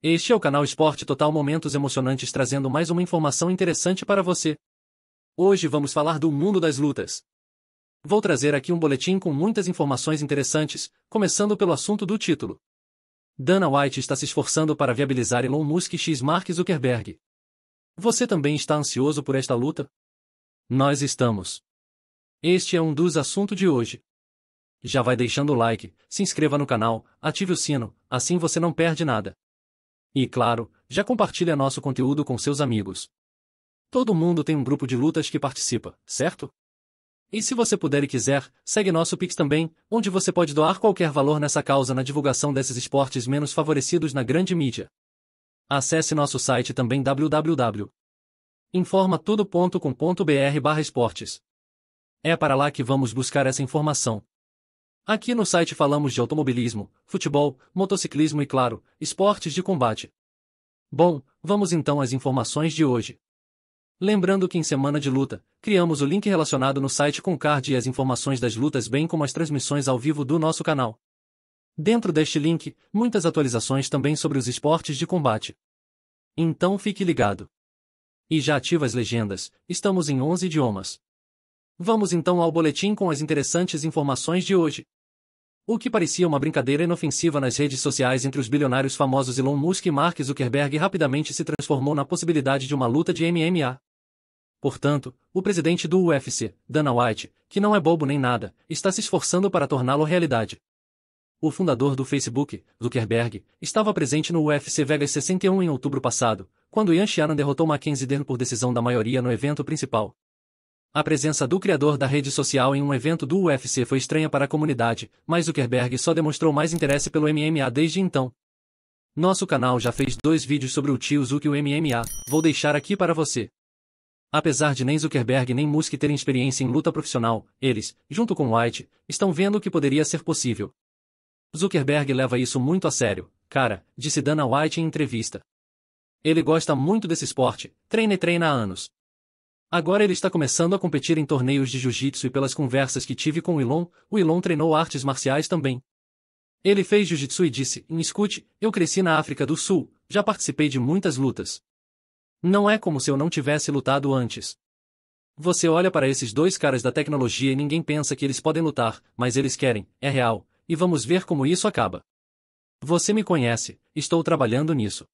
Este é o canal Esporte Total Momentos Emocionantes trazendo mais uma informação interessante para você. Hoje vamos falar do mundo das lutas. Vou trazer aqui um boletim com muitas informações interessantes, começando pelo assunto do título. Dana White está se esforçando para viabilizar Elon Musk x Mark Zuckerberg. Você também está ansioso por esta luta? Nós estamos. Este é um dos assuntos de hoje. Já vai deixando o like, se inscreva no canal, ative o sino, assim você não perde nada. E, claro, já compartilha nosso conteúdo com seus amigos. Todo mundo tem um grupo de lutas que participa, certo? E se você puder e quiser, segue nosso Pix também, onde você pode doar qualquer valor nessa causa na divulgação desses esportes menos favorecidos na grande mídia. Acesse nosso site também www.informatudo.com.br/esportes. É para lá que vamos buscar essa informação. Aqui no site falamos de automobilismo, futebol, motociclismo e, claro, esportes de combate. Bom, vamos então às informações de hoje. Lembrando que em Semana de Luta, criamos o link relacionado no site com o card e as informações das lutas, bem como as transmissões ao vivo do nosso canal. Dentro deste link, muitas atualizações também sobre os esportes de combate. Então fique ligado. E já ativa as legendas, estamos em 11 idiomas. Vamos então ao boletim com as interessantes informações de hoje. O que parecia uma brincadeira inofensiva nas redes sociais entre os bilionários famosos Elon Musk e Mark Zuckerberg rapidamente se transformou na possibilidade de uma luta de MMA. Portanto, o presidente do UFC, Dana White, que não é bobo nem nada, está se esforçando para torná-lo realidade. O fundador do Facebook, Zuckerberg, estava presente no UFC Vegas 61 em outubro passado, quando Ian Chiaran derrotou Mackenzie Dern por decisão da maioria no evento principal. A presença do criador da rede social em um evento do UFC foi estranha para a comunidade, mas Zuckerberg só demonstrou mais interesse pelo MMA desde então. Nosso canal já fez dois vídeos sobre o tio Zuck e o MMA, vou deixar aqui para você. Apesar de nem Zuckerberg nem Musk terem experiência em luta profissional, eles, junto com White, estão vendo o que poderia ser possível. Zuckerberg leva isso muito a sério, cara, disse Dana White em entrevista. Ele gosta muito desse esporte, treina e treina há anos. Agora ele está começando a competir em torneios de jiu-jitsu e pelas conversas que tive com o Ilon, o Ilon treinou artes marciais também. Ele fez jiu-jitsu e disse, escute, eu cresci na África do Sul, já participei de muitas lutas. Não é como se eu não tivesse lutado antes. Você olha para esses dois caras da tecnologia e ninguém pensa que eles podem lutar, mas eles querem, é real, e vamos ver como isso acaba. Você me conhece, estou trabalhando nisso.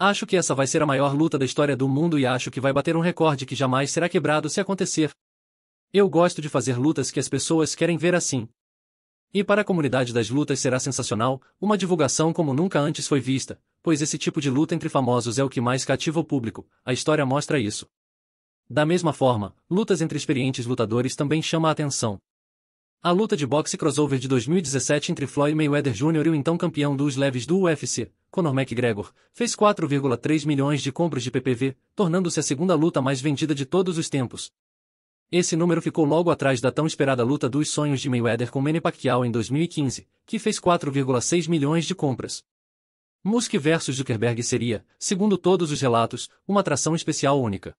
Acho que essa vai ser a maior luta da história do mundo e acho que vai bater um recorde que jamais será quebrado se acontecer. Eu gosto de fazer lutas que as pessoas querem ver assim. E para a comunidade das lutas será sensacional, uma divulgação como nunca antes foi vista, pois esse tipo de luta entre famosos é o que mais cativa o público, a história mostra isso. Da mesma forma, lutas entre experientes lutadores também chama a atenção. A luta de boxe crossover de 2017 entre Floyd Mayweather Jr. e o então campeão dos leves do UFC, Conor McGregor, fez 4,3 milhões de compras de PPV, tornando-se a segunda luta mais vendida de todos os tempos. Esse número ficou logo atrás da tão esperada luta dos sonhos de Mayweather com Manny Pacquiao em 2015, que fez 4,6 milhões de compras. Musk versus Zuckerberg seria, segundo todos os relatos, uma atração especial única.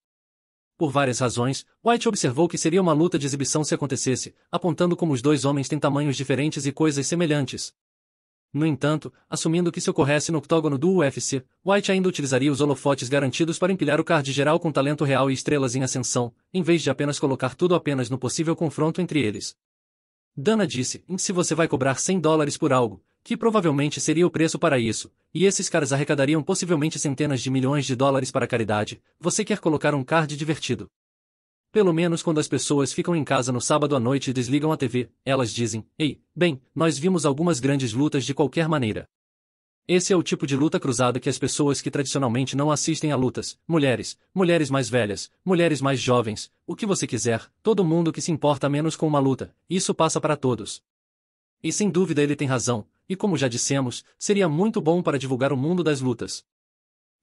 Por várias razões, White observou que seria uma luta de exibição se acontecesse, apontando como os dois homens têm tamanhos diferentes e coisas semelhantes. No entanto, assumindo que se ocorresse no octógono do UFC, White ainda utilizaria os holofotes garantidos para empilhar o card geral com talento real e estrelas em ascensão, em vez de apenas colocar tudo apenas no possível confronto entre eles. Dana disse, se você vai cobrar 100 dólares por algo, que provavelmente seria o preço para isso, e esses caras arrecadariam possivelmente centenas de milhões de dólares para caridade, você quer colocar um card divertido. Pelo menos quando as pessoas ficam em casa no sábado à noite e desligam a TV, elas dizem: Ei, bem, nós vimos algumas grandes lutas de qualquer maneira. Esse é o tipo de luta cruzada que as pessoas que tradicionalmente não assistem a lutas, mulheres, mulheres mais velhas, mulheres mais jovens, o que você quiser, todo mundo que se importa menos com uma luta, isso passa para todos. E sem dúvida ele tem razão, e como já dissemos, seria muito bom para divulgar o mundo das lutas.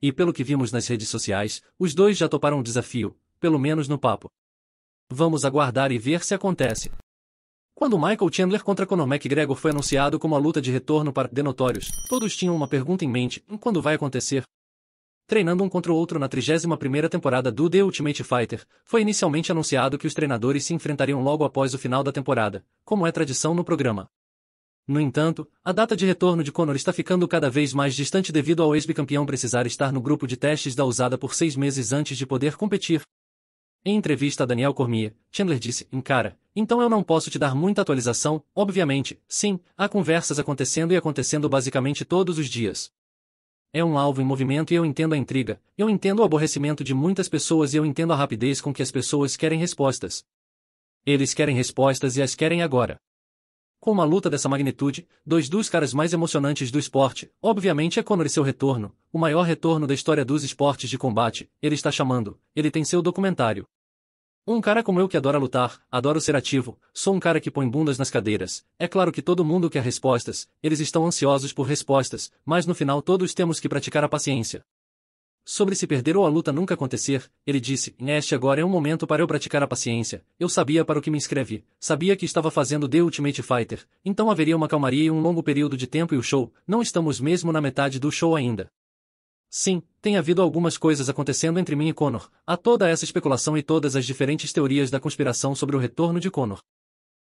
E pelo que vimos nas redes sociais, os dois já toparam o desafio, pelo menos no papo. Vamos aguardar e ver se acontece. Quando Michael Chandler contra Conor McGregor foi anunciado como a luta de retorno para notórios, todos tinham uma pergunta em mente, quando vai acontecer? Treinando um contra o outro na 31ª temporada do The Ultimate Fighter, foi inicialmente anunciado que os treinadores se enfrentariam logo após o final da temporada, como é tradição no programa. No entanto, a data de retorno de Conor está ficando cada vez mais distante devido ao ex-bicampeão precisar estar no grupo de testes da usada por seis meses antes de poder competir. Em entrevista a Daniel Cormier, Chandler disse, encara, então eu não posso te dar muita atualização, obviamente, sim, há conversas acontecendo e acontecendo basicamente todos os dias. É um alvo em movimento e eu entendo a intriga, eu entendo o aborrecimento de muitas pessoas e eu entendo a rapidez com que as pessoas querem respostas. Eles querem respostas e as querem agora. Com uma luta dessa magnitude, dois dos caras mais emocionantes do esporte, obviamente é Conor e seu retorno, o maior retorno da história dos esportes de combate, ele está chamando, ele tem seu documentário. Um cara como eu que adora lutar, adoro ser ativo, sou um cara que põe bundas nas cadeiras, é claro que todo mundo quer respostas, eles estão ansiosos por respostas, mas no final todos temos que praticar a paciência. Sobre se perder ou a luta nunca acontecer, ele disse: Este agora é um momento para eu praticar a paciência. Eu sabia para o que me inscrevi, sabia que estava fazendo The Ultimate Fighter, então haveria uma calmaria e um longo período de tempo e o show, não estamos mesmo na metade do show ainda. Sim, tem havido algumas coisas acontecendo entre mim e Connor. Há toda essa especulação e todas as diferentes teorias da conspiração sobre o retorno de Connor.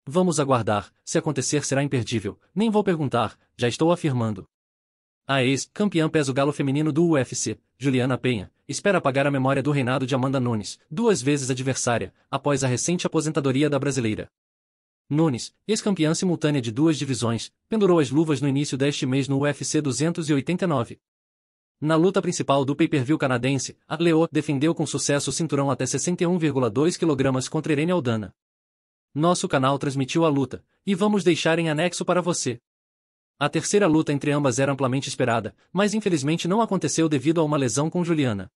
Vamos aguardar, se acontecer será imperdível. Nem vou perguntar, já estou afirmando. A ex-campeã peso galo feminino do UFC, Juliana Penha, espera apagar a memória do reinado de Amanda Nunes, duas vezes adversária, após a recente aposentadoria da brasileira. Nunes, ex-campeã simultânea de duas divisões, pendurou as luvas no início deste mês no UFC 289. Na luta principal do pay-per-view canadense, a Leo defendeu com sucesso o cinturão até 61,2 kg contra Irene Aldana. Nosso canal transmitiu a luta, e vamos deixar em anexo para você. A terceira luta entre ambas era amplamente esperada, mas infelizmente não aconteceu devido a uma lesão com Juliana.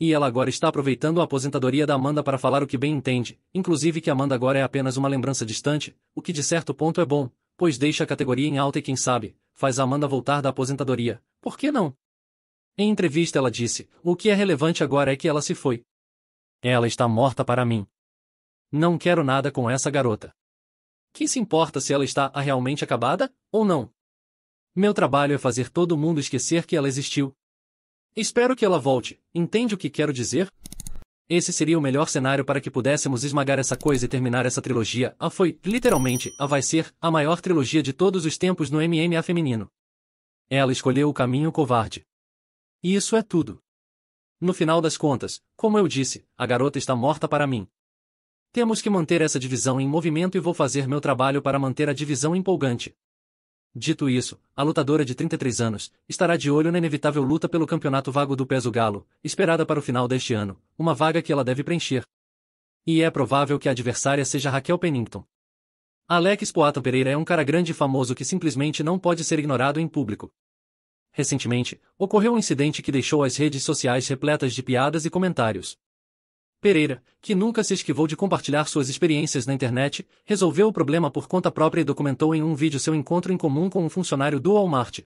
E ela agora está aproveitando a aposentadoria da Amanda para falar o que bem entende, inclusive que Amanda agora é apenas uma lembrança distante, o que de certo ponto é bom, pois deixa a categoria em alta e quem sabe, faz a Amanda voltar da aposentadoria, por que não? Em entrevista ela disse, o que é relevante agora é que ela se foi. Ela está morta para mim. Não quero nada com essa garota. Quem se importa se ela está realmente acabada, ou não? Meu trabalho é fazer todo mundo esquecer que ela existiu. Espero que ela volte, entende o que quero dizer? Esse seria o melhor cenário para que pudéssemos esmagar essa coisa e terminar essa trilogia. A ah, foi, literalmente, a ah, vai ser, a maior trilogia de todos os tempos no MMA feminino. Ela escolheu o caminho covarde. E isso é tudo. No final das contas, como eu disse, a garota está morta para mim. Temos que manter essa divisão em movimento e vou fazer meu trabalho para manter a divisão empolgante. Dito isso, a lutadora de 33 anos estará de olho na inevitável luta pelo campeonato vago do peso galo, esperada para o final deste ano, uma vaga que ela deve preencher. E é provável que a adversária seja Raquel Pennington. Alex Poato Pereira é um cara grande e famoso que simplesmente não pode ser ignorado em público. Recentemente, ocorreu um incidente que deixou as redes sociais repletas de piadas e comentários. Pereira, que nunca se esquivou de compartilhar suas experiências na internet, resolveu o problema por conta própria e documentou em um vídeo seu encontro em comum com um funcionário do Walmart.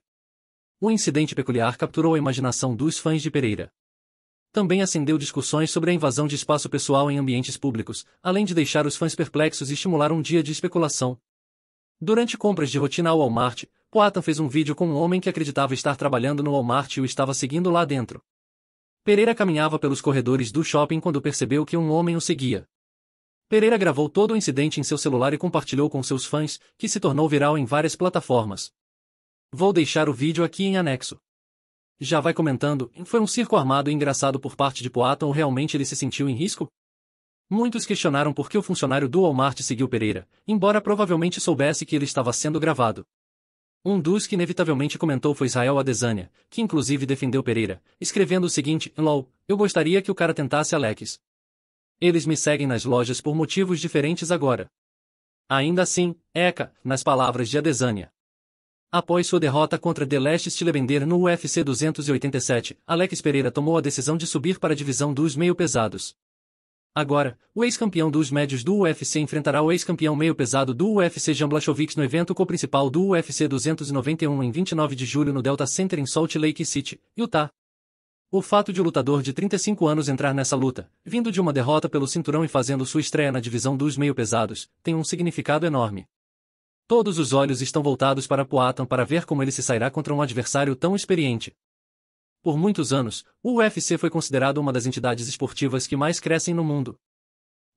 O incidente peculiar capturou a imaginação dos fãs de Pereira. Também acendeu discussões sobre a invasão de espaço pessoal em ambientes públicos, além de deixar os fãs perplexos e estimular um dia de especulação. Durante compras de rotina ao Walmart, Poatan fez um vídeo com um homem que acreditava estar trabalhando no Walmart e o estava seguindo lá dentro. Pereira caminhava pelos corredores do shopping quando percebeu que um homem o seguia. Pereira gravou todo o incidente em seu celular e compartilhou com seus fãs, que se tornou viral em várias plataformas. Vou deixar o vídeo aqui em anexo. Já vai comentando, foi um circo armado e engraçado por parte de Poatan ou realmente ele se sentiu em risco? Muitos questionaram por que o funcionário do Walmart seguiu Pereira, embora provavelmente soubesse que ele estava sendo gravado. Um dos que inevitavelmente comentou foi Israel Adesanya, que inclusive defendeu Pereira, escrevendo o seguinte: LOL, eu gostaria que o cara tentasse Alex. Eles me seguem nas lojas por motivos diferentes agora. Ainda assim, Eka, nas palavras de Adesanya. Após sua derrota contra The Last Stilebender no UFC 287, Alex Pereira tomou a decisão de subir para a divisão dos meio-pesados. Agora, o ex-campeão dos médios do UFC enfrentará o ex-campeão meio-pesado do UFC Jan Blachowicz no evento co-principal do UFC 291 em 29 de julho no Delta Center em Salt Lake City, Utah. O fato de o lutador de 35 anos entrar nessa luta, vindo de uma derrota pelo cinturão e fazendo sua estreia na divisão dos meio-pesados, tem um significado enorme. Todos os olhos estão voltados para Poatan para ver como ele se sairá contra um adversário tão experiente. Por muitos anos, o UFC foi considerado uma das entidades esportivas que mais crescem no mundo.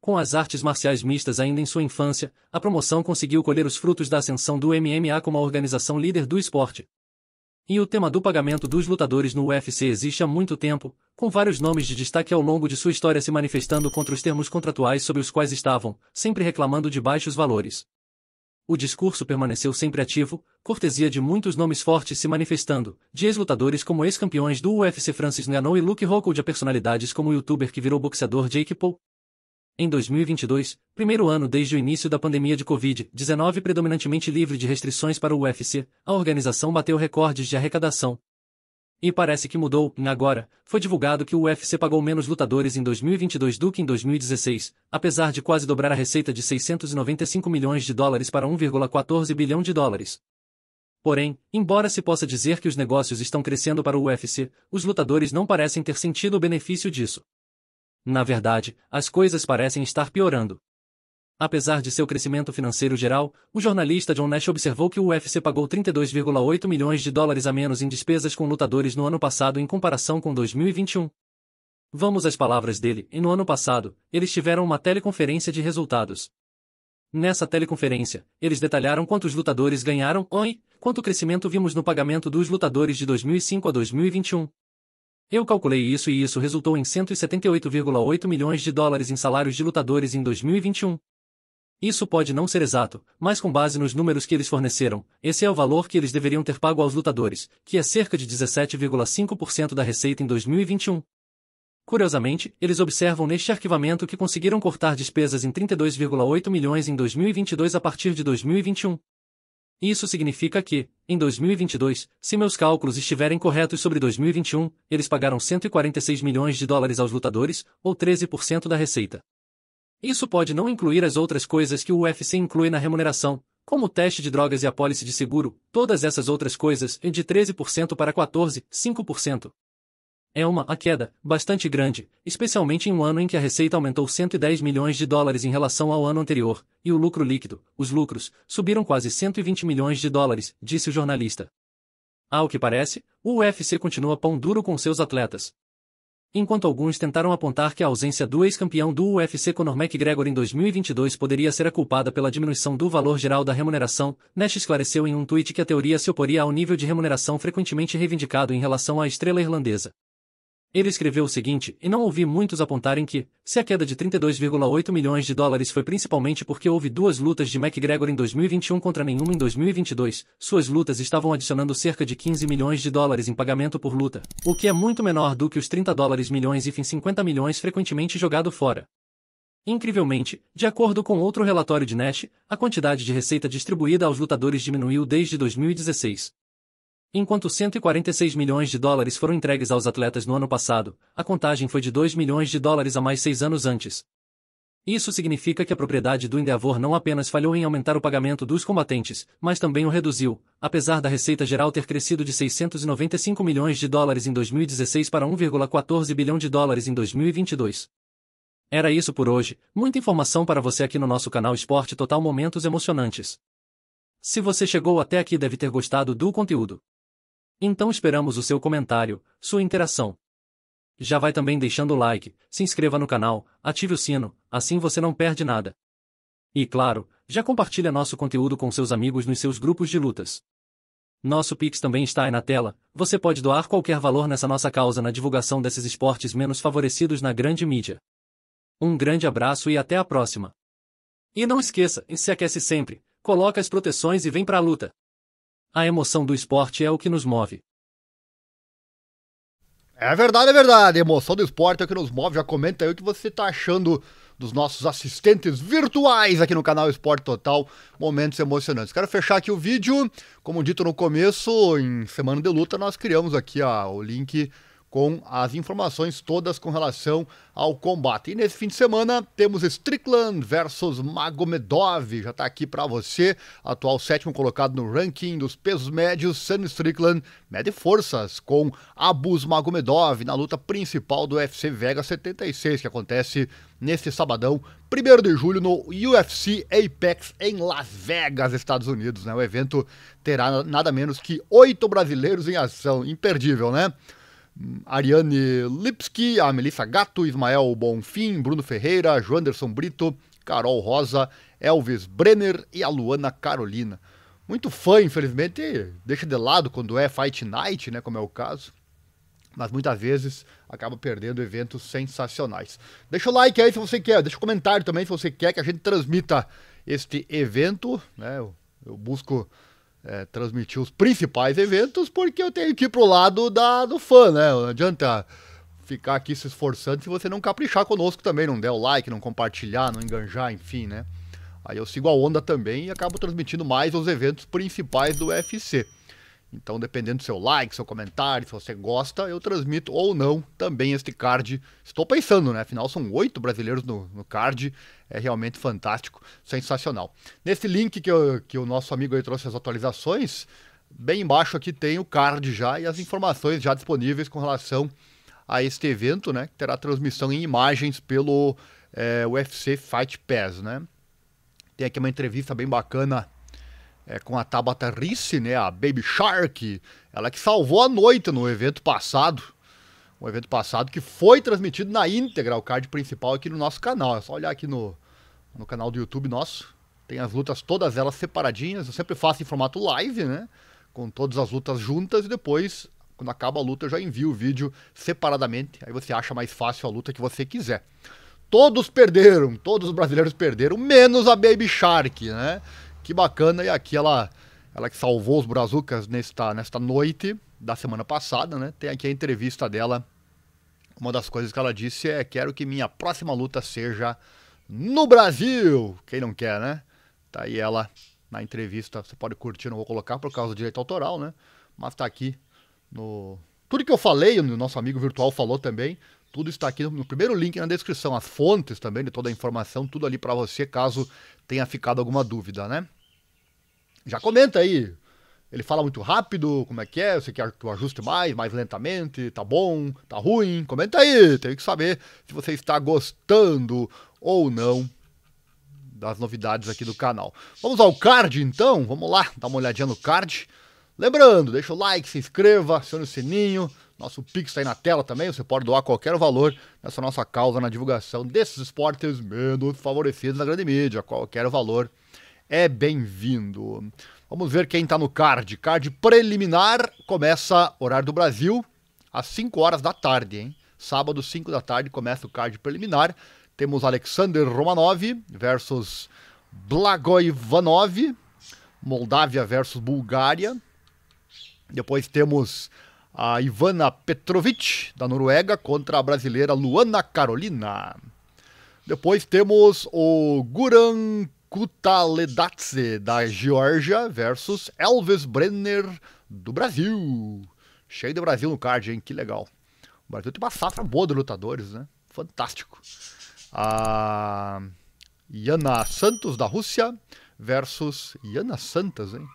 Com as artes marciais mistas ainda em sua infância, a promoção conseguiu colher os frutos da ascensão do MMA como a organização líder do esporte. E o tema do pagamento dos lutadores no UFC existe há muito tempo, com vários nomes de destaque ao longo de sua história se manifestando contra os termos contratuais sobre os quais estavam, sempre reclamando de baixos valores o discurso permaneceu sempre ativo, cortesia de muitos nomes fortes se manifestando, de ex-lutadores como ex-campeões do UFC Francis Ngannou e Luke Rockhold a personalidades como o youtuber que virou boxeador Jake Paul. Em 2022, primeiro ano desde o início da pandemia de Covid-19 predominantemente livre de restrições para o UFC, a organização bateu recordes de arrecadação, e parece que mudou, agora, foi divulgado que o UFC pagou menos lutadores em 2022 do que em 2016, apesar de quase dobrar a receita de 695 milhões de dólares para 1,14 bilhão de dólares. Porém, embora se possa dizer que os negócios estão crescendo para o UFC, os lutadores não parecem ter sentido o benefício disso. Na verdade, as coisas parecem estar piorando. Apesar de seu crescimento financeiro geral, o jornalista John Nash observou que o UFC pagou 32,8 milhões de dólares a menos em despesas com lutadores no ano passado em comparação com 2021. Vamos às palavras dele, e no ano passado, eles tiveram uma teleconferência de resultados. Nessa teleconferência, eles detalharam quantos lutadores ganharam Oi, quanto crescimento vimos no pagamento dos lutadores de 2005 a 2021. Eu calculei isso e isso resultou em 178,8 milhões de dólares em salários de lutadores em 2021. Isso pode não ser exato, mas com base nos números que eles forneceram, esse é o valor que eles deveriam ter pago aos lutadores, que é cerca de 17,5% da receita em 2021. Curiosamente, eles observam neste arquivamento que conseguiram cortar despesas em 32,8 milhões em 2022 a partir de 2021. Isso significa que, em 2022, se meus cálculos estiverem corretos sobre 2021, eles pagaram 146 milhões de dólares aos lutadores, ou 13% da receita. Isso pode não incluir as outras coisas que o UFC inclui na remuneração, como o teste de drogas e a pólice de seguro, todas essas outras coisas é de 13% para 14,5%. É uma a queda bastante grande, especialmente em um ano em que a receita aumentou 110 milhões de dólares em relação ao ano anterior, e o lucro líquido, os lucros, subiram quase 120 milhões de dólares, disse o jornalista. Ao que parece, o UFC continua pão duro com seus atletas. Enquanto alguns tentaram apontar que a ausência do ex-campeão do UFC Conor McGregor em 2022 poderia ser a culpada pela diminuição do valor geral da remuneração, Nash esclareceu em um tweet que a teoria se oporia ao nível de remuneração frequentemente reivindicado em relação à estrela irlandesa. Ele escreveu o seguinte, e não ouvi muitos apontarem que, se a queda de 32,8 milhões de dólares foi principalmente porque houve duas lutas de McGregor em 2021 contra nenhuma em 2022, suas lutas estavam adicionando cerca de 15 milhões de dólares em pagamento por luta, o que é muito menor do que os 30 dólares milhões e 50 milhões frequentemente jogado fora. Incrivelmente, de acordo com outro relatório de Nash, a quantidade de receita distribuída aos lutadores diminuiu desde 2016. Enquanto 146 milhões de dólares foram entregues aos atletas no ano passado, a contagem foi de 2 milhões de dólares a mais seis anos antes. Isso significa que a propriedade do Endeavor não apenas falhou em aumentar o pagamento dos combatentes, mas também o reduziu, apesar da receita geral ter crescido de 695 milhões de dólares em 2016 para 1,14 bilhão de dólares em 2022. Era isso por hoje, muita informação para você aqui no nosso canal Esporte Total Momentos Emocionantes. Se você chegou até aqui deve ter gostado do conteúdo. Então esperamos o seu comentário, sua interação. Já vai também deixando o like, se inscreva no canal, ative o sino, assim você não perde nada. E claro, já compartilha nosso conteúdo com seus amigos nos seus grupos de lutas. Nosso Pix também está aí na tela, você pode doar qualquer valor nessa nossa causa na divulgação desses esportes menos favorecidos na grande mídia. Um grande abraço e até a próxima. E não esqueça, se aquece sempre, coloca as proteções e vem pra luta. A emoção do esporte é o que nos move. É verdade, é verdade. A emoção do esporte é o que nos move. Já comenta aí o que você está achando dos nossos assistentes virtuais aqui no canal Esporte Total. Momentos emocionantes. Quero fechar aqui o vídeo. Como dito no começo, em Semana de Luta, nós criamos aqui ó, o link com as informações todas com relação ao combate. E nesse fim de semana temos Strickland versus Magomedov, já está aqui para você, atual sétimo colocado no ranking dos pesos médios, Sam Strickland mede forças com Abus Magomedov na luta principal do UFC Vegas 76, que acontece neste sabadão, 1 de julho, no UFC Apex em Las Vegas, Estados Unidos. Né? O evento terá nada menos que oito brasileiros em ação, imperdível, né? Ariane Lipski, a Melissa Gato, Ismael Bonfim, Bruno Ferreira, Joanderson Brito, Carol Rosa, Elvis Brenner e a Luana Carolina. Muito fã, infelizmente, deixa de lado quando é Fight Night, né, como é o caso. Mas muitas vezes acaba perdendo eventos sensacionais. Deixa o like aí se você quer, deixa o comentário também se você quer que a gente transmita este evento, né? eu, eu busco é, transmitir os principais eventos, porque eu tenho que ir pro lado da, do fã, né? Não adianta ficar aqui se esforçando se você não caprichar conosco também, não der o like, não compartilhar, não enganjar, enfim, né? Aí eu sigo a onda também e acabo transmitindo mais os eventos principais do UFC. Então, dependendo do seu like, seu comentário, se você gosta, eu transmito ou não também este card. Estou pensando, né? Afinal, são oito brasileiros no, no, card. É realmente fantástico, sensacional. Nesse link que, eu, que o nosso amigo aí trouxe as atualizações, bem embaixo aqui tem o card já e as informações já disponíveis com relação a este evento, né? Que terá transmissão em imagens pelo é, eh, UFC Fight Pass, né? Tem aqui uma entrevista bem bacana é, com a Tabata Risse, né, a Baby Shark, ela que salvou a noite no evento passado. Um evento passado que foi transmitido na íntegra, o card principal aqui no nosso canal. É só olhar aqui no, no canal do YouTube nosso. Tem as lutas todas elas separadinhas. Eu sempre faço em formato live, né? Com todas as lutas juntas e depois, quando acaba a luta, eu já envio o vídeo separadamente. Aí você acha mais fácil a luta que você quiser. Todos perderam, todos os brasileiros perderam, menos a Baby Shark, né? que bacana. E aqui ela, ela que salvou os Brazucas nesta, nesta noite da semana passada, né? Tem aqui a entrevista dela. Uma das coisas que ela disse é: quero que minha próxima luta seja no Brasil. Quem não quer, né? Tá aí ela na entrevista. Você pode curtir, não vou colocar por causa do direito autoral, né? Mas tá aqui no. Tudo que eu falei, o nosso amigo virtual falou também. Tudo está aqui no primeiro link na descrição, as fontes também de toda a informação, tudo ali para você, caso tenha ficado alguma dúvida, né? já comenta aí. Ele fala muito rápido, como é que é? Você quer que eu ajuste mais, mais lentamente? Tá bom? Tá ruim? Comenta aí. Tenho que saber se você está gostando ou não das novidades aqui do canal. Vamos ao card então? Vamos lá, Dá uma olhadinha no card. Lembrando, deixa o like, se inscreva, acione o sininho. Nosso Pix está aí na tela também, você pode doar qualquer valor nessa nossa causa na divulgação desses esportes menos favorecidos na grande mídia. Qualquer valor é bem-vindo. Vamos ver quem está no card. Card preliminar começa horário do Brasil às 5 horas da tarde, hein? Sábado, 5 da tarde, começa o card preliminar. Temos Alexander Romanov versus Blagoivanov, Moldávia versus Bulgária. Depois temos a Ivana Petrovic, da Noruega, contra a brasileira Luana Carolina. Depois temos o Guran Kutaledatze, da Geórgia versus Elvis Brenner do Brasil. Cheio de Brasil no card, hein? Que legal. O Brasil tem uma safra boa de lutadores, né? Fantástico. A Yana Santos da Rússia versus Yana Santos, hein?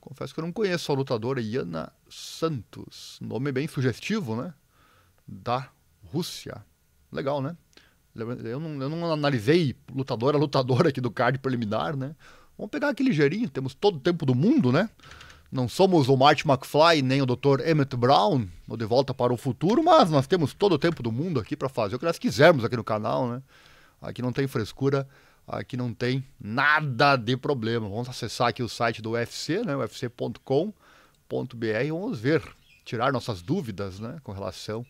Confesso que eu não conheço a lutadora Yana Santos. Nome bem sugestivo, né? Da Rússia. Legal, né? Eu não, eu não analisei lutador a lutador aqui do card preliminar, né? Vamos pegar aqui ligeirinho, temos todo o tempo do mundo, né? Não somos o Marty McFly nem o Dr. Emmett Brown, ou de volta para o futuro, mas nós temos todo o tempo do mundo aqui para fazer o que nós quisermos aqui no canal, né? Aqui não tem frescura, aqui não tem nada de problema. Vamos acessar aqui o site do UFC, né? UFC.com.br, vamos ver, tirar nossas dúvidas, né? Com relação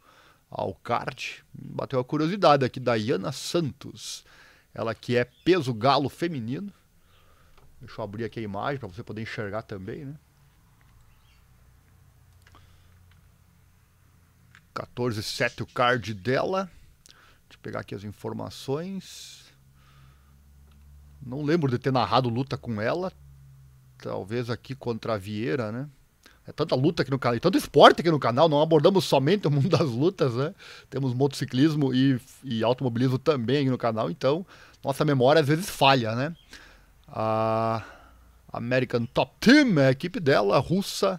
ao Card bateu a curiosidade aqui da Santos. Ela que é peso galo feminino. Deixa eu abrir aqui a imagem para você poder enxergar também, né? 14,7 o card dela. Deixa eu pegar aqui as informações. Não lembro de ter narrado luta com ela. Talvez aqui contra a Vieira, né? É tanta luta aqui no canal, e tanto esporte aqui no canal, não abordamos somente o mundo das lutas, né? Temos motociclismo e, e automobilismo também aqui no canal, então nossa memória às vezes falha, né? A American Top Team, a equipe dela, russa.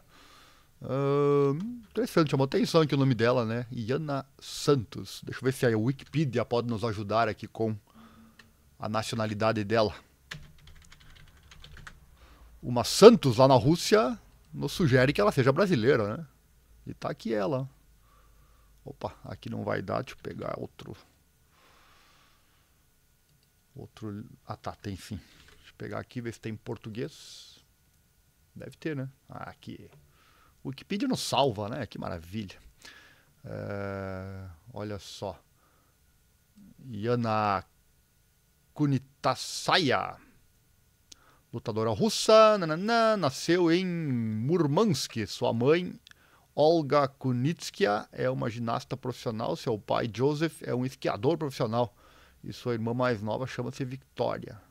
Uh, interessante, chamou atenção aqui o nome dela, né? Iana Santos. Deixa eu ver se a Wikipedia pode nos ajudar aqui com a nacionalidade dela. Uma Santos lá na Rússia nos sugere que ela seja brasileira, né? E tá aqui ela. Opa, aqui não vai dar, deixa eu pegar outro. Outro. Ah tá, tem sim. Deixa eu pegar aqui, ver se tem português. Deve ter, né? Ah, aqui. O Wikipedia não salva, né? Que maravilha. É, olha só. Yana Kunitasaya lutadora russa, nananã, nasceu em Murmansk. Sua mãe, Olga Kunitskaya, é uma ginasta profissional. Seu pai, Joseph, é um esquiador profissional. E sua irmã mais nova chama-se Victoria.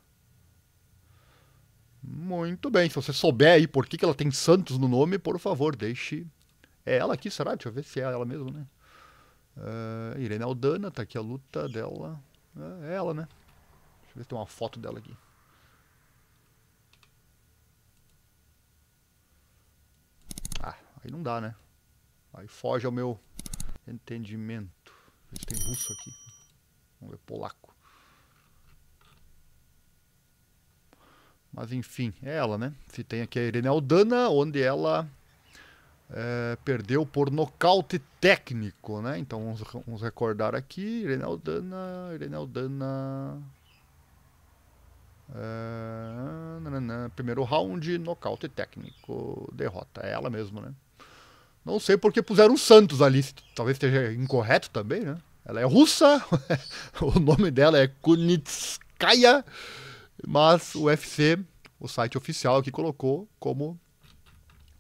Muito bem, se você souber aí por que, que ela tem Santos no nome, por favor, deixe. É ela aqui, será? Deixa eu ver se é ela mesmo, né? Uh, Irene Aldana, tá aqui a luta dela. Ah, é ela, né? Deixa eu ver se tem uma foto dela aqui. Aí não dá, né? Aí foge ao meu entendimento. Tem russo aqui. Vamos ver, polaco. Mas enfim, é ela, né? Se tem aqui a Irene Aldana, onde ela é, perdeu por nocaute técnico, né? Então vamos, vamos recordar aqui. Irene Aldana, Irene Aldana. É, nananã, primeiro round, nocaute técnico, derrota. É ela mesmo, né? Não sei porque puseram o Santos ali, talvez esteja incorreto também, né? Ela é russa, o nome dela é Kunitskaya, mas o UFC, o site oficial aqui, é colocou como,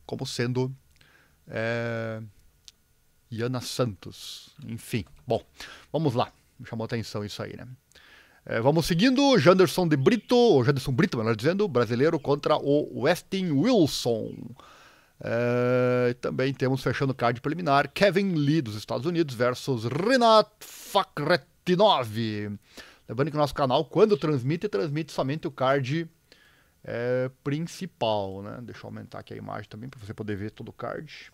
como sendo é, Yana Santos. Enfim, bom, vamos lá. Me chamou atenção isso aí, né? É, vamos seguindo, Janderson de Brito, ou Janderson Brito, melhor dizendo, brasileiro contra o Westin Wilson. É, também temos, fechando o card preliminar, Kevin Lee dos Estados Unidos versus Renat Fakretinov. Lembrando que o nosso canal, quando transmite, transmite somente o card é, principal. Né? Deixa eu aumentar aqui a imagem também para você poder ver todo o card.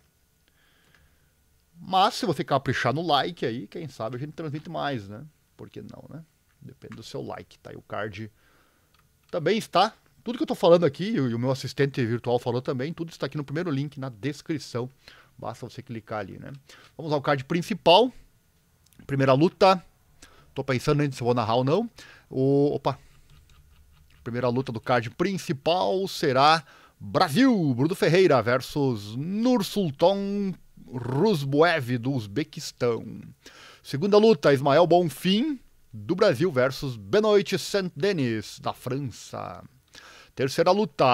Mas se você caprichar no like aí, quem sabe a gente transmite mais, né? Por que não, né? Depende do seu like, tá? o card também está tudo que eu estou falando aqui, e o meu assistente virtual falou também, tudo está aqui no primeiro link na descrição. Basta você clicar ali, né? Vamos ao card principal. Primeira luta. Estou pensando ainda se eu vou narrar ou não. O, opa. Primeira luta do card principal será Brasil, Bruno Ferreira versus Nursultan Rusbuev do Uzbequistão. Segunda luta, Ismael Bonfim do Brasil versus Benoit Saint-Denis da França. Terceira luta: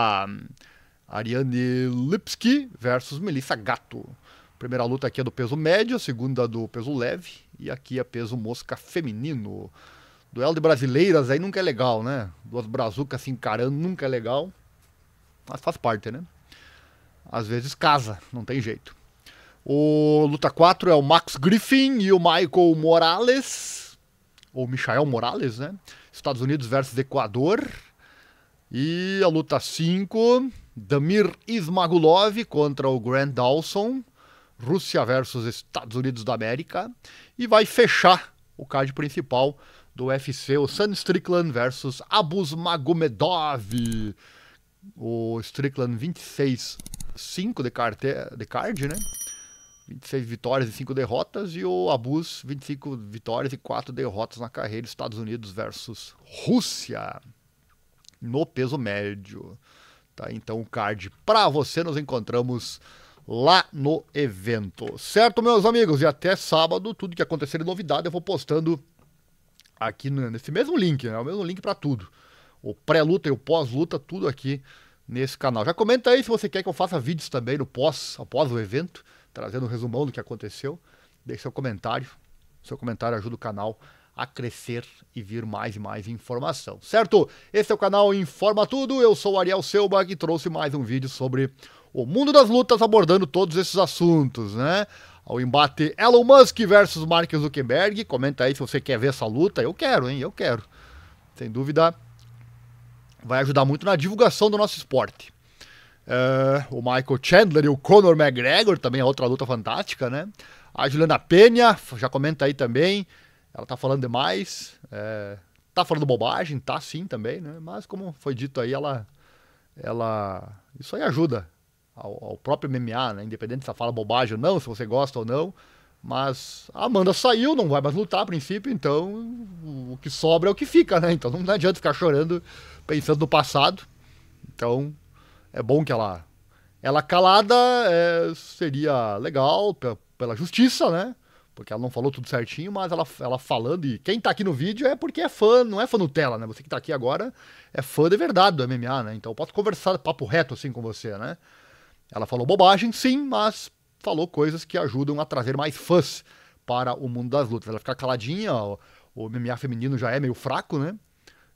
Ariane Lipski versus Melissa Gato. Primeira luta aqui é do peso médio, a segunda do peso leve e aqui é peso mosca feminino. Duelo de brasileiras aí nunca é legal, né? Duas brazucas se encarando nunca é legal. Mas faz parte, né? Às vezes casa, não tem jeito. O luta 4 é o Max Griffin e o Michael Morales, ou Michael Morales, né? Estados Unidos versus Equador. E a luta 5, Damir Ismagulov contra o Grant Dawson, Rússia versus Estados Unidos da América. E vai fechar o card principal do UFC, o Sam Strickland versus Abus Magomedov. O Strickland 26, 5 de, carte, de card, né? 26 vitórias e 5 derrotas. E o Abus, 25 vitórias e 4 derrotas na carreira, Estados Unidos versus Rússia no peso médio. Tá? Então, card para você, nos encontramos lá no evento. Certo, meus amigos? E até sábado, tudo que acontecer de novidade eu vou postando aqui nesse mesmo link, né? O mesmo link para tudo. O pré-luta e o pós-luta, tudo aqui nesse canal. Já comenta aí se você quer que eu faça vídeos também no pós, após o evento, trazendo um resumão do que aconteceu. Deixe seu comentário. Seu comentário ajuda o canal a crescer e vir mais e mais informação, certo? Esse é o canal Informa Tudo, eu sou o Ariel Selba e trouxe mais um vídeo sobre o mundo das lutas abordando todos esses assuntos, né? Ao embate Elon Musk versus Mark Zuckerberg, comenta aí se você quer ver essa luta, eu quero, hein? Eu quero. Sem dúvida, vai ajudar muito na divulgação do nosso esporte. Uh, o Michael Chandler e o Conor McGregor também é outra luta fantástica, né? A Juliana Penha já comenta aí também. Ela tá falando demais, é, tá falando bobagem, tá sim também, né? Mas como foi dito aí, ela, ela, isso aí ajuda ao, ao próprio MMA, né? Independente se ela fala bobagem ou não, se você gosta ou não. Mas a Amanda saiu, não vai mais lutar a princípio, então o que sobra é o que fica, né? Então não adianta ficar chorando pensando no passado. Então é bom que ela ela calada é, seria legal pela, pela justiça, né? Porque ela não falou tudo certinho, mas ela, ela falando. E quem tá aqui no vídeo é porque é fã, não é fã Nutella, né? Você que tá aqui agora é fã de verdade do MMA, né? Então eu posso conversar papo reto assim com você, né? Ela falou bobagem, sim, mas falou coisas que ajudam a trazer mais fãs para o mundo das lutas. Ela ficar caladinha, ó, o MMA feminino já é meio fraco, né?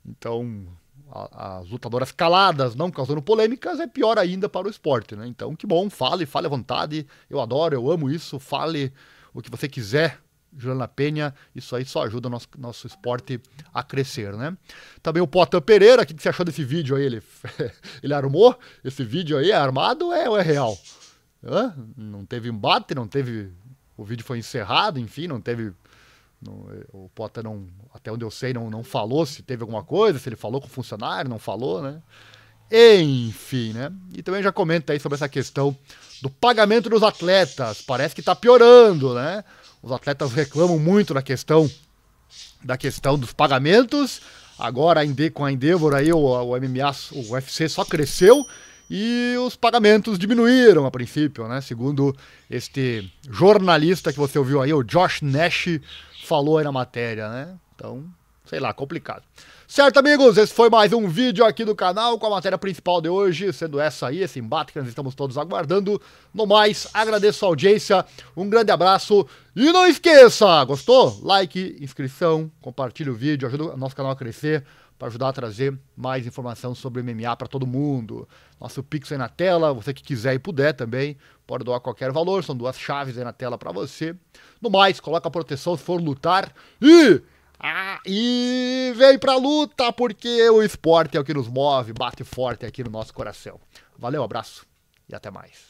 Então, a, as lutadoras caladas, não causando polêmicas, é pior ainda para o esporte, né? Então, que bom, fale, fale à vontade. Eu adoro, eu amo isso, fale o que você quiser, Juliana Penha, isso aí só ajuda o nosso, nosso esporte a crescer, né? Também o Potan Pereira, o que, que você achou desse vídeo aí? Ele, ele armou? Esse vídeo aí é armado é, ou é real? Hã? Não teve embate, não teve. O vídeo foi encerrado, enfim, não teve. Não, o Potter não, até onde eu sei, não, não falou se teve alguma coisa, se ele falou com o funcionário, não falou, né? Enfim, né? E também já comenta aí sobre essa questão do pagamento dos atletas. Parece que está piorando, né? Os atletas reclamam muito da questão da questão dos pagamentos. Agora com a Endeavor aí o, o MMA, o UFC só cresceu e os pagamentos diminuíram a princípio, né? Segundo este jornalista que você ouviu aí, o Josh Nash falou aí na matéria, né? Então, Sei lá, complicado. Certo, amigos? Esse foi mais um vídeo aqui do canal com a matéria principal de hoje, sendo essa aí, esse embate que nós estamos todos aguardando. No mais, agradeço a audiência, um grande abraço e não esqueça, gostou? Like, inscrição, compartilhe o vídeo, ajuda o nosso canal a crescer para ajudar a trazer mais informação sobre MMA para todo mundo. Nosso Pix aí na tela, você que quiser e puder também, pode doar qualquer valor, são duas chaves aí na tela para você. No mais, coloca a proteção se for lutar e ah, e vem pra luta, porque o esporte é o que nos move, bate forte aqui no nosso coração. Valeu, abraço e até mais.